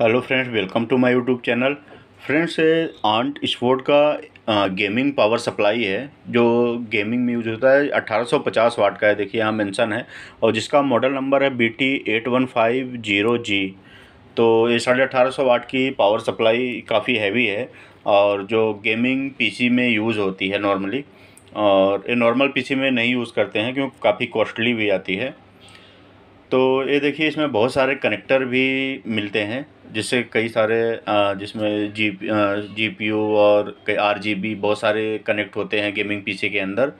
hello friends welcome to my YouTube channel friends ant sport का gaming power supply है जो gaming में use होता है 1850 वाट का है देखिए यहाँ मेंशन है और जिसका मॉडल नंबर है B T eight one five zero G तो ये साढ़े अठारह सौ वाट की पावर सप्लाई काफ़ी हैवी है और जो गेमिंग पीसी में यूज़ होती है नॉर्मली और ये नॉर्मल पीसी में नहीं यूज़ करते हैं क्योंकि काफ़ी कॉस्टली भी आती है तो ये देखिए इसमें बहुत सारे कनेक्टर भी मिलते हैं जिससे कई सारे जिसमें जी जी पी यू और कई आर जी बी बहुत सारे कनेक्ट होते हैं गेमिंग पीसी के अंदर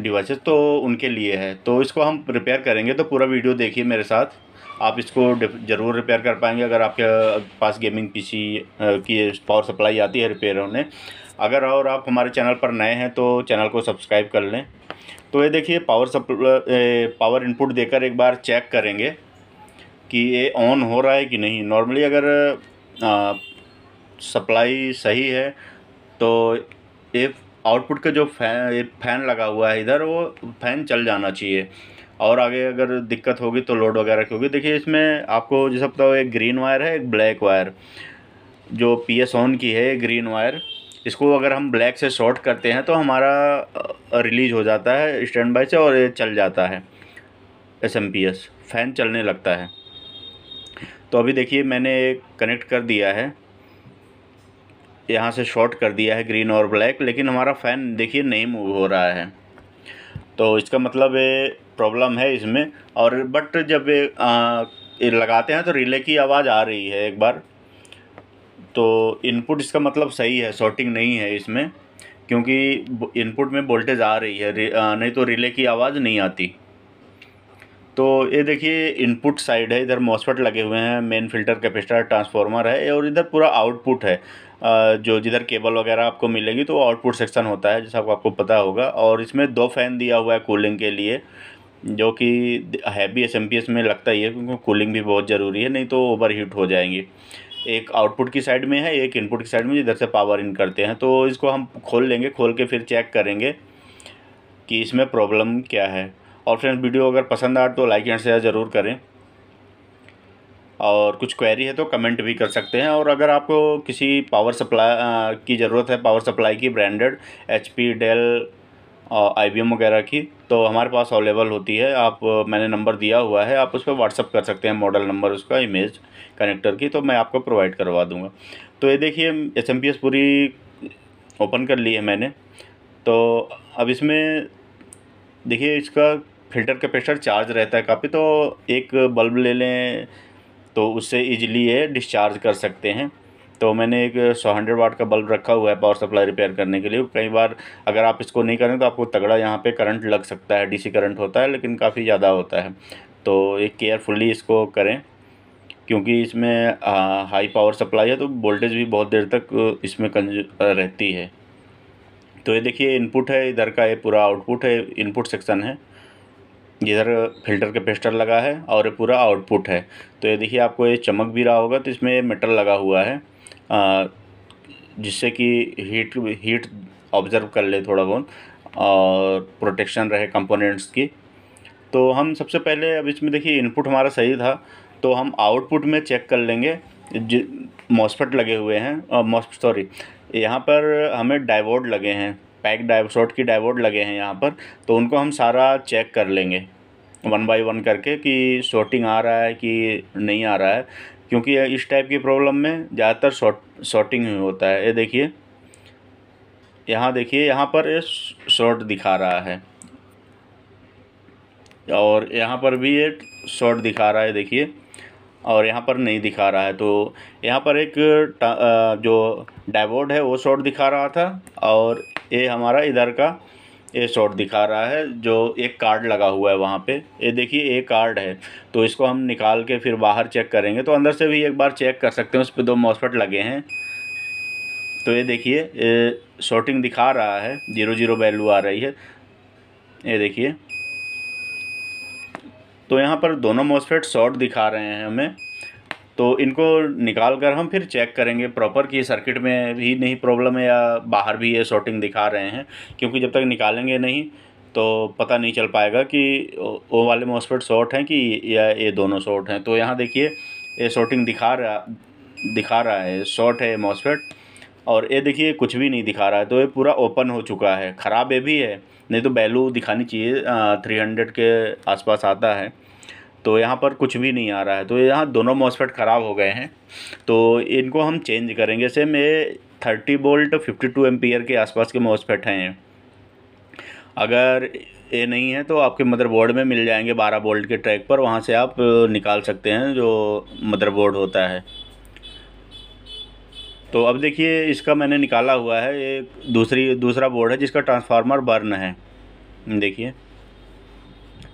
डिवाइसेस तो उनके लिए है तो इसको हम रिपेयर करेंगे तो पूरा वीडियो देखिए मेरे साथ आप इसको ज़रूर रिपेयर कर पाएंगे अगर आपके पास गेमिंग पीसी की पावर सप्लाई आती है रिपेयर होने अगर और आप हमारे चैनल पर नए हैं तो चैनल को सब्सक्राइब कर लें तो ये देखिए पावर सप्लाई पावर इनपुट देकर एक बार चेक करेंगे कि ये ऑन हो रहा है कि नहीं नॉर्मली अगर आ, सप्लाई सही है तो ये आउटपुट का जो फैन फैन लगा हुआ है इधर वो फैन चल जाना चाहिए और आगे अगर दिक्कत होगी तो लोड वगैरह की होगी देखिए इसमें आपको जैसे पता हो एक ग्रीन वायर है एक ब्लैक वायर जो पी एस ऑन की है ग्रीन वायर इसको अगर हम ब्लैक से शॉर्ट करते हैं तो हमारा रिलीज़ हो जाता है स्टैंड बाई से और ये चल जाता है S M P S fan चलने लगता है तो अभी देखिए मैंने एक कनेक्ट कर दिया है यहाँ से शॉर्ट कर दिया है ग्रीन और ब्लैक लेकिन हमारा फ़ैन देखिए नहीं मूव हो रहा है तो इसका मतलब ये प्रॉब्लम है इसमें और बट जब ये लगाते हैं तो रिले की आवाज़ आ रही है एक बार तो इनपुट इसका मतलब सही है शॉर्टिंग नहीं है इसमें क्योंकि इनपुट में वोल्टेज आ रही है नहीं तो रिले की आवाज़ नहीं आती तो ये देखिए इनपुट साइड है इधर मॉसफेट लगे हुए हैं मेन फिल्टर कैपेसिटर ट्रांसफार्मर है और इधर पूरा आउटपुट है जो जिधर केबल वगैरह आपको मिलेगी तो आउटपुट सेक्शन होता है जैसा आपको पता होगा और इसमें दो फैन दिया हुआ है कूलिंग के लिए जो कि हैवी एस में लगता ही है क्योंकि कूलिंग भी बहुत ज़रूरी है नहीं तो ओवर हीट हो जाएंगी एक आउटपुट की साइड में है एक इनपुट की साइड में जिधर से पावर इन करते हैं तो इसको हम खोल लेंगे खोल के फिर चेक करेंगे कि इसमें प्रॉब्लम क्या है और फ्रेंड्स वीडियो अगर पसंद आए तो लाइक एंड शेयर ज़रूर करें और कुछ क्वेरी है तो कमेंट भी कर सकते हैं और अगर आपको किसी पावर सप्लाई की ज़रूरत है पावर सप्लाई की ब्रांडेड एच पी डेल आई वगैरह की तो हमारे पास अवेलेबल होती है आप मैंने नंबर दिया हुआ है आप उस पर व्हाट्सअप कर सकते हैं मॉडल नंबर उसका इमेज कनेक्टर की तो मैं आपको प्रोवाइड करवा दूँगा तो ये देखिए एस एम पी एस पूरी ओपन कर ली है मैंने तो अब इसमें देखिए इसका फिल्टर कैपेसिटर चार्ज रहता है काफ़ी तो एक बल्ब ले लें तो उससे इजीली ये डिस्चार्ज कर सकते हैं तो मैंने एक सौ हंड्रेड वाट का बल्ब रखा हुआ है पावर सप्लाई रिपेयर करने के लिए कई बार अगर आप इसको नहीं करें तो आपको तगड़ा यहाँ पे करंट लग सकता है डीसी करंट होता है लेकिन काफ़ी ज़्यादा होता है तो ये केयरफुली इसको करें क्योंकि इसमें आ, हाई पावर सप्लाई है तो वोल्टेज भी बहुत देर तक इसमें कंज रहती है तो ये देखिए इनपुट है इधर का ये पूरा आउटपुट है इनपुट सेक्शन है इधर फिल्टर के पेस्टर लगा है और ये पूरा आउटपुट है तो ये देखिए आपको ये चमक भी रहा होगा तो इसमें मेटल लगा हुआ है जिससे कि हीट हीट ऑब्ज़र्व कर ले थोड़ा बहुत और प्रोटेक्शन रहे कंपोनेंट्स की तो हम सबसे पहले अब इसमें देखिए इनपुट हमारा सही था तो हम आउटपुट में चेक कर लेंगे मॉस्फेट लगे हुए हैं मॉसफेट सॉरी यहाँ पर हमें डायवोड लगे हैं पैक डाइव शॉर्ट की डायवोड लगे हैं यहाँ पर तो उनको हम सारा चेक कर लेंगे वन बाय वन करके कि शॉर्टिंग आ रहा है कि नहीं आ रहा है क्योंकि इस टाइप की प्रॉब्लम में ज़्यादातर शॉर्ट शॉर्टिंग ही होता है ये देखिए यहाँ देखिए यहाँ पर ये शॉर्ट दिखा रहा है और यहाँ पर भी ये शॉर्ट दिखा रहा है देखिए और यहाँ पर नहीं दिखा रहा है तो यहाँ पर एक जो डाइबोर्ड है वो शॉर्ट दिखा रहा था और ये हमारा इधर का ये शॉट दिखा रहा है जो एक कार्ड लगा हुआ है वहाँ पे ये देखिए एक कार्ड है तो इसको हम निकाल के फिर बाहर चेक करेंगे तो अंदर से भी एक बार चेक कर सकते हैं उस पर दो मॉसफेट लगे हैं तो ये देखिए शॉटिंग दिखा रहा है जीरो जीरो वैल्यू आ रही है ये देखिए तो यहाँ पर दोनों मॉसफेट शॉर्ट दिखा रहे हैं हमें तो इनको निकाल कर हम फिर चेक करेंगे प्रॉपर कि सर्किट में भी नहीं प्रॉब्लम है या बाहर भी ये शॉर्टिंग दिखा रहे हैं क्योंकि जब तक निकालेंगे नहीं तो पता नहीं चल पाएगा कि वो वाले मॉसफेट शॉर्ट हैं कि या ये दोनों शॉर्ट हैं तो यहाँ देखिए ये शॉर्टिंग दिखा रहा दिखा रहा है शॉर्ट है मॉसफेट और ये देखिए कुछ भी नहीं दिखा रहा है तो ये पूरा ओपन हो चुका है ख़राब ये भी है नहीं तो वैल्यू दिखानी चाहिए थ्री हंड्रेड के आसपास आता है तो यहाँ पर कुछ भी नहीं आ रहा है तो यहाँ दोनों मॉसफेट ख़राब हो गए हैं तो इनको हम चेंज करेंगे सेम ये thirty volt fifty two ampere के आसपास के मॉसफेट हैं अगर ये नहीं है तो आपके मदरबोर्ड में मिल जाएंगे बारह बोल्ट के ट्रैक पर वहाँ से आप निकाल सकते हैं जो मदरबोर्ड होता है तो अब देखिए इसका मैंने निकाला हुआ है एक दूसरी दूसरा बोर्ड है जिसका ट्रांसफार्मर बर्न है देखिए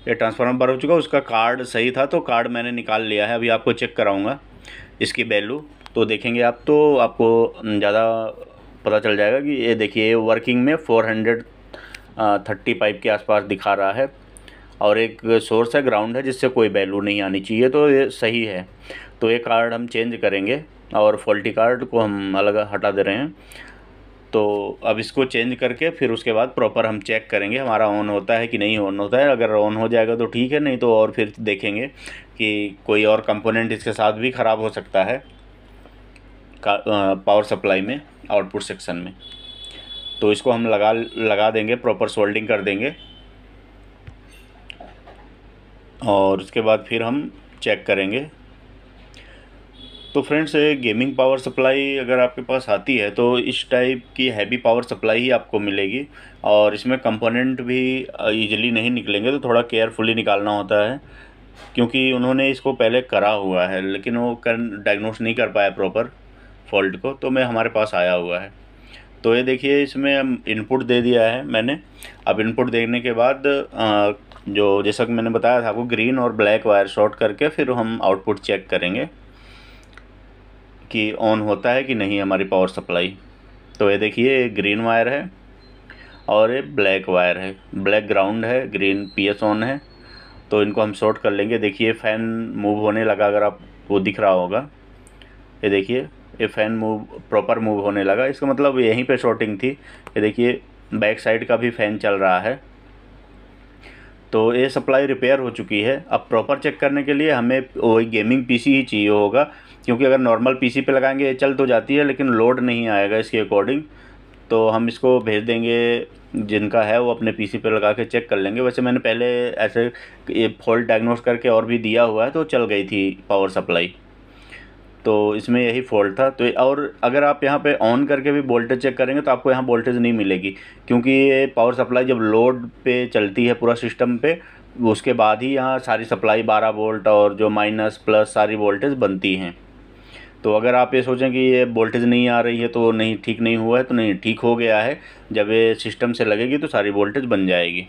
ये ट्रांसफार्मर भर हो चुका उसका कार्ड सही था तो कार्ड मैंने निकाल लिया है अभी आपको चेक कराऊँगा इसकी वैल्यू तो देखेंगे आप तो आपको ज़्यादा पता चल जाएगा कि ये देखिए वर्किंग में फोर हंड्रेड थर्टी पाइप के आसपास दिखा रहा है और एक सोर्स है ग्राउंड है जिससे कोई वैल्यू नहीं आनी चाहिए तो ये सही है तो ये कार्ड हम चेंज करेंगे और फॉल्टी कार्ड को हम अलग हटा दे रहे हैं तो अब इसको चेंज करके फिर उसके बाद प्रॉपर हम चेक करेंगे हमारा ऑन होता है कि नहीं ऑन होता है अगर ऑन हो जाएगा तो ठीक है नहीं तो और फिर देखेंगे कि कोई और कंपोनेंट इसके साथ भी ख़राब हो सकता है पावर सप्लाई में आउटपुट सेक्शन में तो इसको हम लगा लगा देंगे प्रॉपर सोल्डिंग कर देंगे और उसके बाद फिर हम चेक करेंगे तो फ्रेंड्स गेमिंग पावर सप्लाई अगर आपके पास आती है तो इस टाइप की हैवी पावर सप्लाई ही आपको मिलेगी और इसमें कंपोनेंट भी ईजिली नहीं निकलेंगे तो थोड़ा केयरफुली निकालना होता है क्योंकि उन्होंने इसको पहले करा हुआ है लेकिन वो कर डायग्नोस नहीं कर पाया प्रॉपर फॉल्ट को तो मैं हमारे पास आया हुआ है तो ये देखिए इसमें हम इनपुट दे दिया है मैंने अब इनपुट देने के बाद जो जैसा कि मैंने बताया था आपको ग्रीन और ब्लैक वायर शॉर्ट करके फिर हम आउटपुट चेक करेंगे कि ऑन होता है कि नहीं हमारी पावर सप्लाई तो ये देखिए ग्रीन वायर है और ये ब्लैक वायर है ब्लैक ग्राउंड है ग्रीन पीएस ऑन है तो इनको हम शॉर्ट कर लेंगे देखिए फ़ैन मूव होने लगा अगर आप वो दिख रहा होगा ये देखिए ये फ़ैन मूव प्रॉपर मूव होने लगा इसका मतलब यहीं पे शॉर्टिंग थी ये देखिए बैक साइड का भी फ़ैन चल रहा है तो ये सप्लाई रिपेयर हो चुकी है अब प्रॉपर चेक करने के लिए हमें वही गेमिंग पीसी ही चाहिए होगा क्योंकि अगर नॉर्मल पीसी पे लगाएंगे ये चल तो जाती है लेकिन लोड नहीं आएगा इसके अकॉर्डिंग तो हम इसको भेज देंगे जिनका है वो अपने पीसी पे लगा के चेक कर लेंगे वैसे मैंने पहले ऐसे ये फॉल्ट डायग्नोस करके और भी दिया हुआ है तो चल गई थी पावर सप्लाई तो इसमें यही फॉल्ट था तो और अगर आप यहाँ पे ऑन करके भी वोल्टेज चेक करेंगे तो आपको यहाँ वोल्टेज नहीं मिलेगी क्योंकि ये पावर सप्लाई जब लोड पे चलती है पूरा सिस्टम पे उसके बाद ही यहाँ सारी सप्लाई 12 वोल्ट और जो माइनस प्लस सारी वोल्टेज बनती हैं तो अगर आप ये सोचें कि ये वोल्टेज नहीं आ रही है तो नहीं ठीक नहीं हुआ है तो नहीं ठीक हो गया है जब ये सिस्टम से लगेगी तो सारी वोल्टेज बन जाएगी